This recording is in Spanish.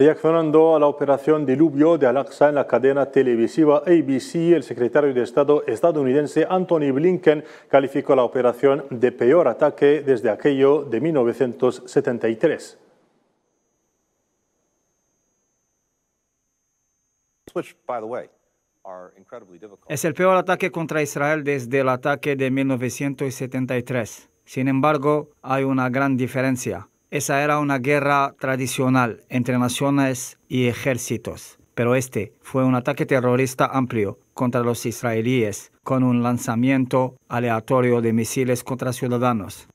Reaccionando a la operación Diluvio de Al-Aqsa en la cadena televisiva ABC, el secretario de Estado estadounidense Anthony Blinken calificó la operación de peor ataque desde aquello de 1973. Es el peor ataque contra Israel desde el ataque de 1973. Sin embargo, hay una gran diferencia. Esa era una guerra tradicional entre naciones y ejércitos, pero este fue un ataque terrorista amplio contra los israelíes con un lanzamiento aleatorio de misiles contra ciudadanos.